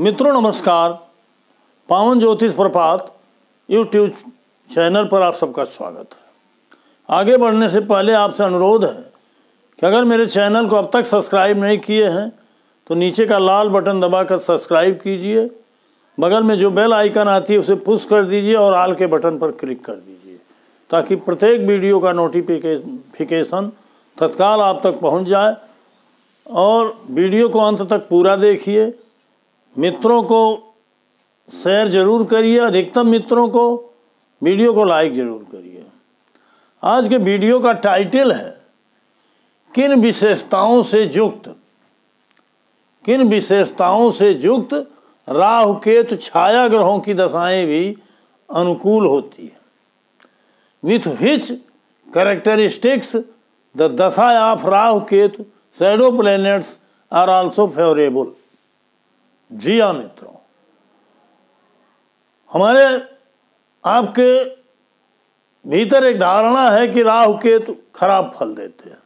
मित्रों नमस्कार पावन ज्योतिष प्रपात यूट्यूब चैनल पर आप सबका स्वागत है आगे बढ़ने से पहले आपसे अनुरोध है कि अगर मेरे चैनल को अब तक सब्सक्राइब नहीं किए हैं तो नीचे का लाल बटन दबाकर सब्सक्राइब कीजिए बगल में जो बेल आइकन आती है उसे पुश कर दीजिए और आल के बटन पर क्लिक कर दीजिए ताकि प्रत्येक वीडियो का नोटिफिकेशन तत्काल आप तक पहुंच जाए और वीडियो को अंत तक पूरा देखिए मित्रों को शेयर जरूर करिए अधिकतम मित्रों को वीडियो को लाइक जरूर करिए आज के वीडियो का टाइटल है किन विशेषताओं से युक्त किन विशेषताओं से युक्त राहु केतु छाया ग्रहों की दशाएं भी अनुकूल होती है with which characteristics the dasha of Rahu Ketu shadow planets are also favourable जी हाँ मित्रों हमारे आपके भीतर एक धारणा है कि राहु केतु खराब फल देते हैं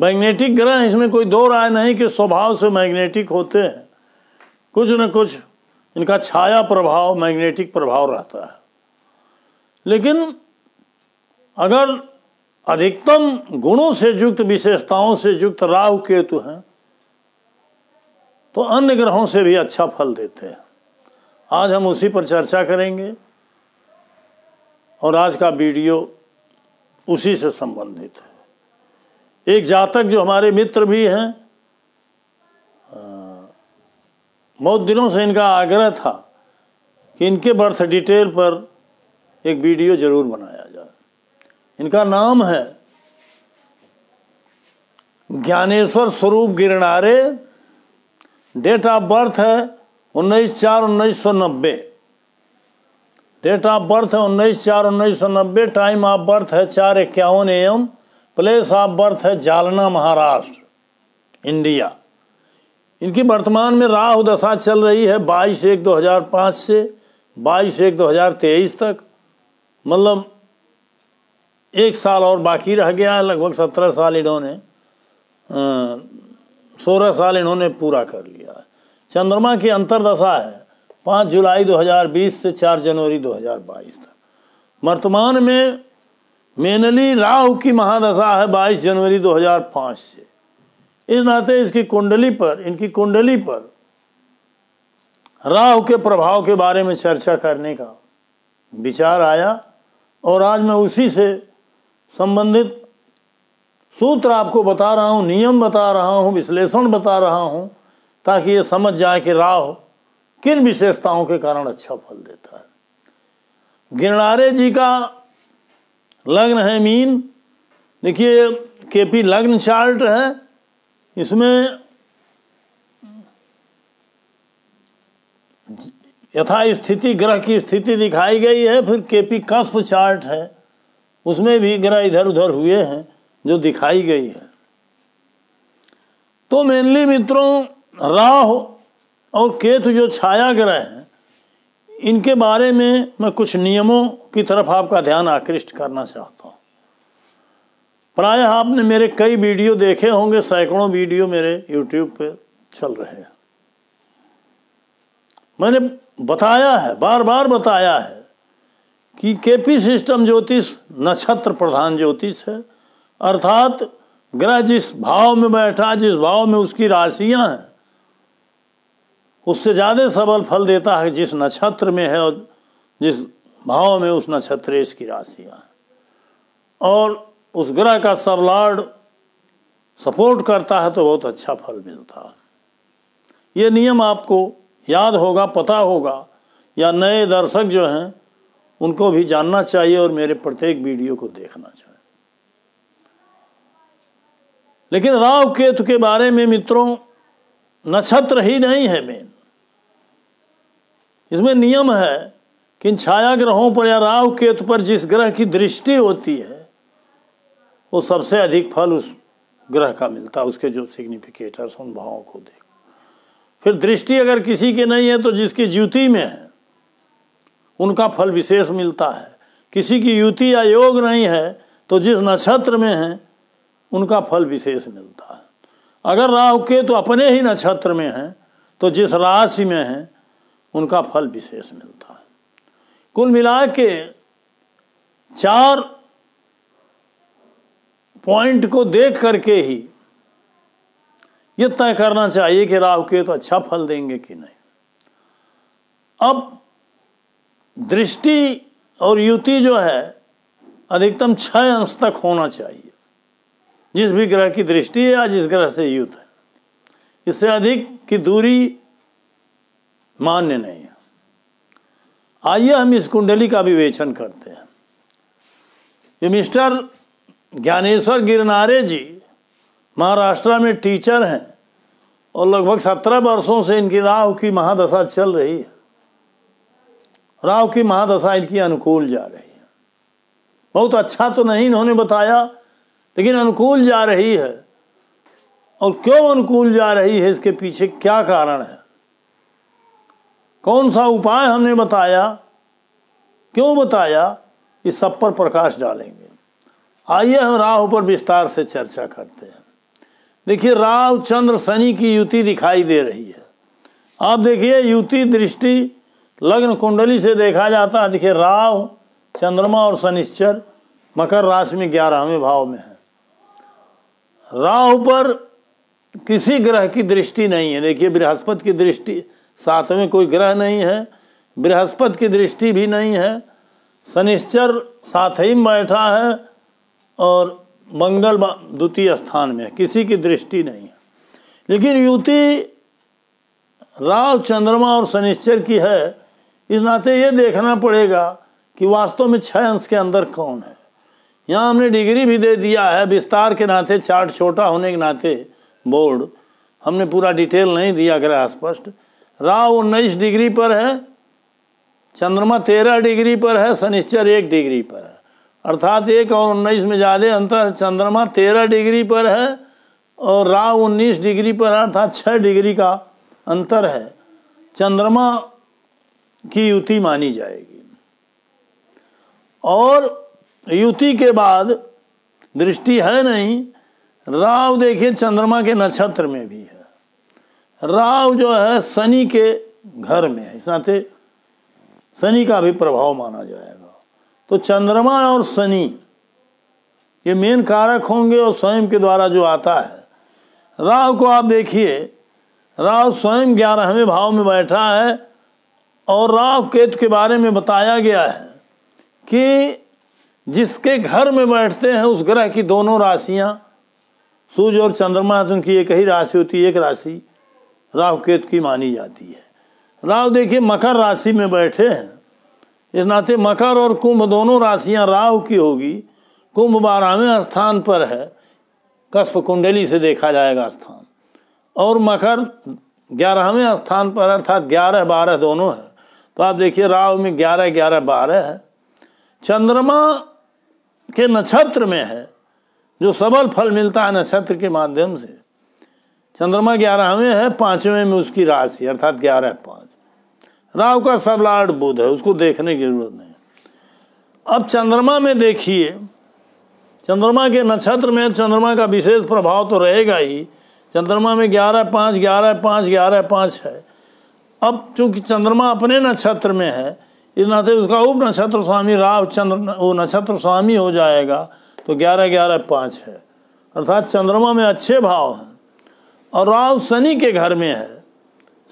मैग्नेटिक ग्रह इसमें कोई दो राय नहीं कि स्वभाव से मैग्नेटिक होते हैं कुछ न कुछ इनका छाया प्रभाव मैग्नेटिक प्रभाव रहता है लेकिन अगर अधिकतम गुणों से युक्त विशेषताओं से युक्त राहु केतु हैं तो अन्य ग्रहों से भी अच्छा फल देते हैं आज हम उसी पर चर्चा करेंगे और आज का वीडियो उसी से संबंधित है एक जातक जो हमारे मित्र भी हैं बहुत दिनों से इनका आग्रह था कि इनके बर्थ डिटेल पर एक वीडियो जरूर बनाया जाए इनका नाम है ज्ञानेश्वर स्वरूप गिरनारे डेट ऑफ बर्थ है उन्नीस चार उन्नीस सौ नब्बे डेट ऑफ बर्थ है उन्नीस चार उन्नीस सौ नब्बे टाइम ऑफ बर्थ है चार इक्यावन एम प्लेस ऑफ बर्थ है जालना महाराष्ट्र इंडिया इनकी वर्तमान में राहु दशा चल रही है बाईस एक दो हजार पाँच से बाईस एक दो हजार तेईस तक मतलब एक साल और बाकी रह गया है लगभग सत्रह साल इन्होंने सोलह साल इन्होंने पूरा कर लिया है चंद्रमा की अंतरदशा है पाँच जुलाई 2020 से चार जनवरी 2022 तक वर्तमान में मेनली राहु की महादशा है 22 जनवरी 2005 से इस नाते इसकी कुंडली पर इनकी कुंडली पर राहु के प्रभाव के बारे में चर्चा करने का विचार आया और आज मैं उसी से संबंधित सूत्र आपको बता रहा हूँ नियम बता रहा हूँ विश्लेषण बता रहा हूँ ताकि ये समझ जाए कि राह किन विशेषताओं के कारण अच्छा फल देता है गिरनारे जी का लग्न है मीन देखिए केपी लग्न चार्ट है इसमें यथा स्थिति ग्रह की स्थिति दिखाई गई है फिर केपी कस्प चार्ट है उसमें भी ग्रह इधर उधर हुए हैं जो दिखाई गई है तो मेनली मित्रों राह और केतु जो छाया ग्रह हैं इनके बारे में मैं कुछ नियमों की तरफ आपका ध्यान आकृष्ट करना चाहता हूँ प्रायः आपने मेरे कई वीडियो देखे होंगे सैकड़ों वीडियो मेरे यूट्यूब पे चल रहे हैं मैंने बताया है बार बार बताया है कि केपी सिस्टम ज्योतिष नक्षत्र प्रधान ज्योतिष है अर्थात ग्रह जिस भाव में बैठा जिस भाव में उसकी राशियां हैं उससे ज़्यादा सबल फल देता है जिस नक्षत्र में है और जिस भाव में उस नक्षत्रेश की राशियां हैं और उस ग्रह का सबलाड सपोर्ट करता है तो बहुत अच्छा फल मिलता है ये नियम आपको याद होगा पता होगा या नए दर्शक जो हैं उनको भी जानना चाहिए और मेरे प्रत्येक वीडियो को देखना चाहिए लेकिन राव केतु के बारे में मित्रों नक्षत्र ही नहीं है मेन इसमें नियम है कि इन छाया ग्रहों पर या राव केतु पर जिस ग्रह की दृष्टि होती है वो सबसे अधिक फल उस ग्रह का मिलता है उसके जो सिग्निफिकेटर्स उन भावों को देख फिर दृष्टि अगर किसी के नहीं है तो जिसकी ज्युति में है उनका फल विशेष मिलता है किसी की युति या योग नहीं है तो जिस नक्षत्र में है उनका फल विशेष मिलता है अगर राहु के तो अपने ही नक्षत्र में हैं तो जिस राशि में हैं उनका फल विशेष मिलता है कुल मिला के चार पॉइंट को देख करके ही ये तय करना चाहिए कि राहु के तो अच्छा फल देंगे कि नहीं अब दृष्टि और युति जो है अधिकतम छः अंश तक होना चाहिए जिस भी ग्रह की दृष्टि है या जिस ग्रह से युद्ध है इससे अधिक की दूरी मान्य नहीं है आइए हम इस कुंडली का विवेचन करते हैं ये मिस्टर ज्ञानेश्वर गिरनारे जी महाराष्ट्र में टीचर हैं और लगभग सत्रह वर्षों से इनकी राहु की महादशा चल रही है राहु की महादशा इनकी अनुकूल जा रही है बहुत अच्छा तो नहीं इन्होंने बताया लेकिन अनुकूल जा रही है और क्यों अनुकूल जा रही है इसके पीछे क्या कारण है कौन सा उपाय हमने बताया क्यों बताया इस सब पर प्रकाश डालेंगे आइए हम राहु पर विस्तार से चर्चा करते हैं देखिए राव चंद्र शनि की युति दिखाई दे रही है आप देखिए युति दृष्टि लग्न कुंडली से देखा जाता है देखिए राव चंद्रमा और शनिश्चर मकर राशि में ग्यारहवें भाव में है राहु पर किसी ग्रह की दृष्टि नहीं है देखिए बृहस्पति की दृष्टि साथ में कोई ग्रह नहीं है बृहस्पति की दृष्टि भी नहीं है शनिश्चर साथ ही बैठा है और मंगल द्वितीय स्थान में किसी की दृष्टि नहीं है लेकिन युति राव चंद्रमा और शनिश्चर की है इस नाते ये देखना पड़ेगा कि वास्तव में छः अंश के अंदर कौन है यहाँ हमने डिग्री भी दे दिया है विस्तार के नाते चार्ट छोटा होने के नाते बोर्ड हमने पूरा डिटेल नहीं दिया गया स्पष्ट राव उन्नीस डिग्री पर है चंद्रमा तेरह डिग्री पर है शनिश्चर एक डिग्री पर है अर्थात एक और उन्नीस में ज़्यादा अंतर चंद्रमा तेरह डिग्री पर है और राव उन्नीस डिग्री पर है अर्थात छः डिग्री का अंतर है चंद्रमा की युति मानी जाएगी और युति के बाद दृष्टि है नहीं राव देखिए चंद्रमा के नक्षत्र में भी है राव जो है शनि के घर में है साथ शनि का भी प्रभाव माना जाएगा तो चंद्रमा और शनि ये मेन कारक होंगे और स्वयं के द्वारा जो आता है राव को आप देखिए राव स्वयं ग्यारहवें भाव में बैठा है और राव केतु के बारे में बताया गया है कि जिसके घर में बैठते हैं उस ग्रह की दोनों राशियां सूर्य और चंद्रमा तो उनकी एक ही राशि होती है एक राशि राहु केतु की मानी जाती है राहु देखिए मकर राशि में बैठे हैं इस नाते मकर और कुंभ दोनों राशियां राहु की होगी कुंभ बारहवें स्थान पर है कस्प कुंडली से देखा जाएगा स्थान और मकर ग्यारहवें स्थान पर अर्थात ग्यारह बारह दोनों है तो आप देखिए राहु में ग्यारह ग्यारह बारह है चंद्रमा के नक्षत्र में है जो सबल फल मिलता है नक्षत्र के माध्यम से चंद्रमा ग्यारहवें है पांचवें में उसकी राशि अर्थात ग्यारह पांच राव का सब लाड बुध है उसको देखने की जरूरत नहीं अब चंद्रमा में देखिए चंद्रमा के नक्षत्र में चंद्रमा का विशेष प्रभाव तो रहेगा ही चंद्रमा में ग्यारह पाँच ग्यारह पाँच ग्यारह पाँच है अब चूंकि चंद्रमा अपने नक्षत्र में है इस नाते उसका उप नक्षत्र स्वामी राव चंद्र वो नक्षत्र स्वामी हो जाएगा तो ग्यारह ग्यारह पाँच है अर्थात चंद्रमा में अच्छे भाव हैं और राव शनि के घर में है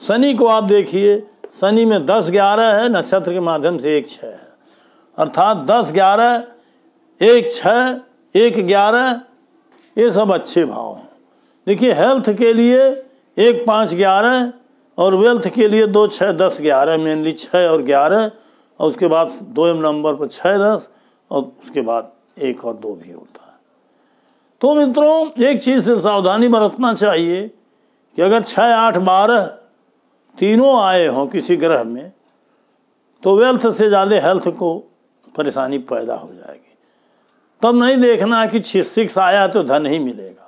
शनि को आप देखिए शनि में दस ग्यारह है नक्षत्र के माध्यम से एक छः है अर्थात दस ग्यारह एक छः एक ग्यारह ये सब अच्छे भाव हैं देखिए हेल्थ के लिए एक पाँच ग्यारह और वेल्थ के लिए दो छः दस ग्यारह मेनली छः और ग्यारह और उसके बाद दो एम नंबर पर छः रस और उसके बाद एक और दो भी होता है तो मित्रों एक चीज़ से सावधानी बरतना चाहिए कि अगर छः आठ बारह तीनों आए हों किसी ग्रह में तो वेल्थ से ज़्यादा हेल्थ को परेशानी पैदा हो जाएगी तब नहीं देखना कि सिक्स आया तो धन ही मिलेगा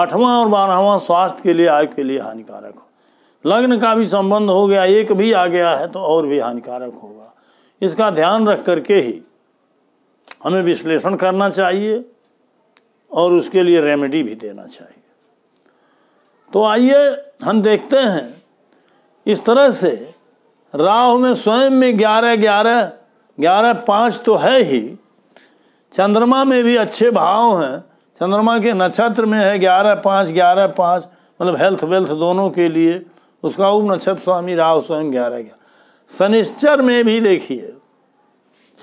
आठवां और बारहवां स्वास्थ्य के लिए आय के लिए हानिकारक हो लग्न का भी संबंध हो गया एक भी आ गया है तो और भी हानिकारक होगा इसका ध्यान रख कर के ही हमें विश्लेषण करना चाहिए और उसके लिए रेमेडी भी देना चाहिए तो आइए हम देखते हैं इस तरह से राहु में स्वयं में ग्यारह ग्यारह ग्यारह पाँच तो है ही चंद्रमा में भी अच्छे भाव हैं चंद्रमा के नक्षत्र में है ग्यारह पाँच ग्यारह पाँच मतलब हेल्थ वेल्थ दोनों के लिए उसका उप नक्षत्र स्वामी राहु स्वयं ग्यारह ग्यारह शनिश्चर में भी देखिए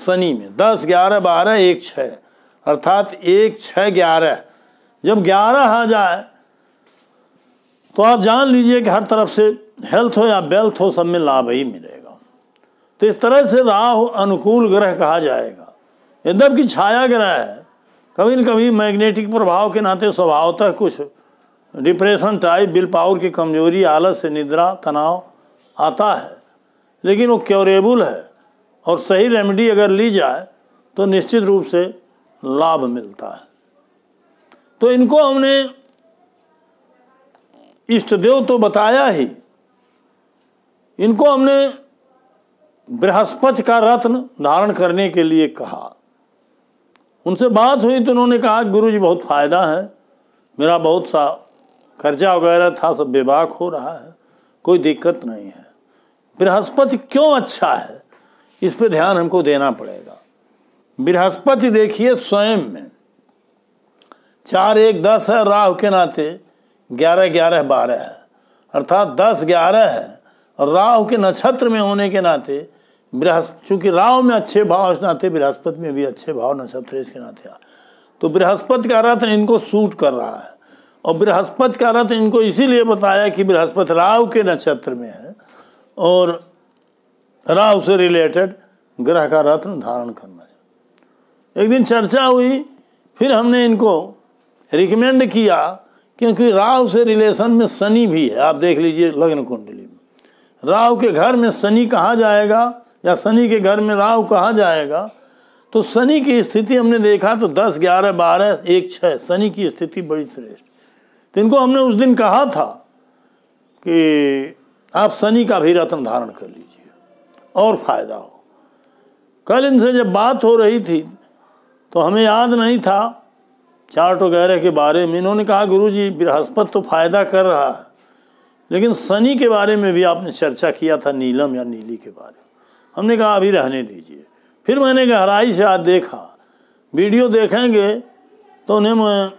शनि में दस ग्यारह बारह एक छः अर्थात एक छः ग्यारह जब ग्यारह आ जाए तो आप जान लीजिए कि हर तरफ से हेल्थ हो या वेल्थ हो सब में लाभ ही मिलेगा तो इस तरह से राहु अनुकूल ग्रह कहा जाएगा यद्यप कि छाया ग्रह है कभी न कभी मैग्नेटिक प्रभाव के नाते स्वभावतः कुछ डिप्रेशन टाइप बिल पावर की कमजोरी आलस से निद्रा तनाव आता है लेकिन वो क्योरेबल है और सही रेमेडी अगर ली जाए तो निश्चित रूप से लाभ मिलता है तो इनको हमने इष्ट देव तो बताया ही इनको हमने बृहस्पति का रत्न धारण करने के लिए कहा उनसे बात हुई तो उन्होंने कहा गुरु जी बहुत फायदा है मेरा बहुत सा कर्जा वगैरह था सब बेबाक हो रहा है कोई दिक्कत नहीं है बृहस्पति क्यों अच्छा है इस पर ध्यान हमको देना पड़ेगा बृहस्पति देखिए स्वयं में चार एक दस है राहु के नाते ग्यारह ग्यारह बारह है अर्थात दस ग्यारह है और राहु के नक्षत्र में होने के नाते बृहस्पति चूंकि राहु में अच्छे भाव इस नाते बृहस्पति में भी अच्छे भाव नक्षत्र इसके नाते आ तो बृहस्पति का रत्न इनको सूट कर रहा है और बृहस्पति का रत्न इनको इसीलिए बताया कि बृहस्पति राहु के नक्षत्र में है और राहु से रिलेटेड ग्रह का रत्न धारण करना है एक दिन चर्चा हुई फिर हमने इनको रिकमेंड किया क्योंकि राहु से रिलेशन में शनि भी है आप देख लीजिए लग्न कुंडली में राहु के घर में शनि कहा जाएगा या शनि के घर में राहु कहा जाएगा तो शनि की स्थिति हमने देखा तो दस ग्यारह बारह एक छः शनि की स्थिति बड़ी श्रेष्ठ तो इनको हमने उस दिन कहा था कि आप शनि का भी रत्न धारण कर लीजिए और फायदा हो कल इनसे जब बात हो रही थी तो हमें याद नहीं था चार्ट वगैरह के बारे में इन्होंने कहा गुरु जी बृहस्पति तो फायदा कर रहा है लेकिन शनि के बारे में भी आपने चर्चा किया था नीलम या नीली के बारे में हमने कहा अभी रहने दीजिए फिर मैंने गहराई से आज देखा वीडियो देखेंगे तो उन्हें मैं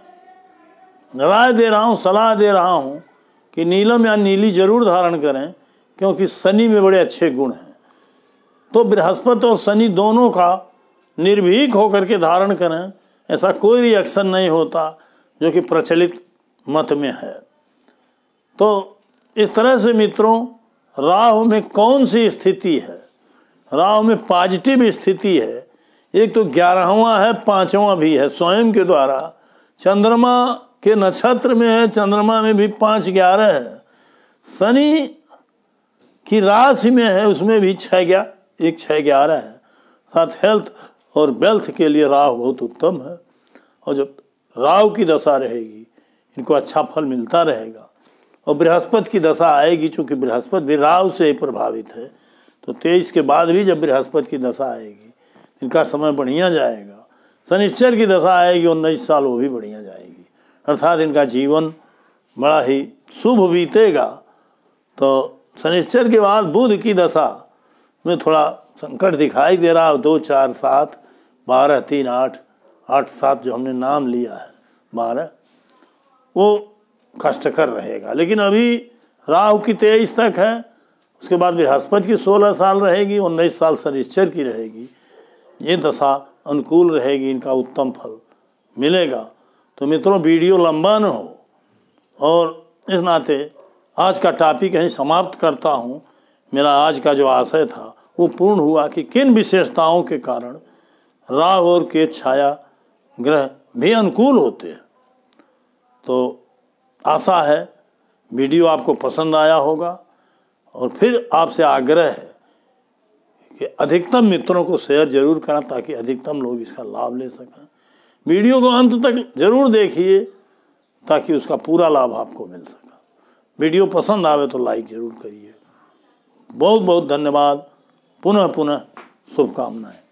राय दे रहा हूँ सलाह दे रहा हूँ कि नीलम या नीली जरूर धारण करें क्योंकि शनि में बड़े अच्छे गुण हैं तो बृहस्पति और शनि दोनों का निर्भीक होकर के धारण करें ऐसा कोई रिएक्शन नहीं होता जो कि प्रचलित मत में है तो इस तरह से मित्रों राहु में कौन सी स्थिति है राहु में पॉजिटिव स्थिति है एक तो ग्यारहवा है पांचवा भी है स्वयं के द्वारा चंद्रमा के नक्षत्र में है चंद्रमा में भी पांच ग्यारह है शनि की राशि में है उसमें भी छः ग्यारह एक छः ग्यारह है साथ हेल्थ और वेल्थ के लिए राहु बहुत उत्तम है और जब राहु की दशा रहेगी इनको अच्छा फल मिलता रहेगा और बृहस्पति की दशा आएगी चूंकि बृहस्पति भी राहु से ही प्रभावित है तो तेईस के बाद भी जब बृहस्पति की दशा आएगी इनका समय बढ़िया जाएगा शनिश्चर की दशा आएगी उन्नीस साल वो भी बढ़िया जाएगी अर्थात इनका जीवन बड़ा ही शुभ बीतेगा तो शनिश्चर के बाद बुध की दशा में थोड़ा संकट दिखाई दे रहा है दो चार सात बारह तीन आठ आठ सात जो हमने नाम लिया है बारह वो कष्टकर रहेगा लेकिन अभी राहु की तेईस तक है उसके बाद बृहस्पति की सोलह साल रहेगी उन्नीस साल शनिश्चर की रहेगी ये दशा अनुकूल रहेगी इनका उत्तम फल मिलेगा तो मित्रों वीडियो लंबा न हो और इस नाते आज का टॉपिक यहीं समाप्त करता हूँ मेरा आज का जो आशय था वो पूर्ण हुआ कि किन विशेषताओं के कारण राह और के छाया ग्रह भी अनुकूल होते हैं तो आशा है वीडियो आपको पसंद आया होगा और फिर आपसे आग्रह है कि अधिकतम मित्रों को शेयर जरूर करें ताकि अधिकतम लोग इसका लाभ ले सकें वीडियो को अंत तक जरूर देखिए ताकि उसका पूरा लाभ आपको मिल सका वीडियो पसंद आवे तो लाइक जरूर करिए बहुत बहुत धन्यवाद पुनः पुनः शुभकामनाएं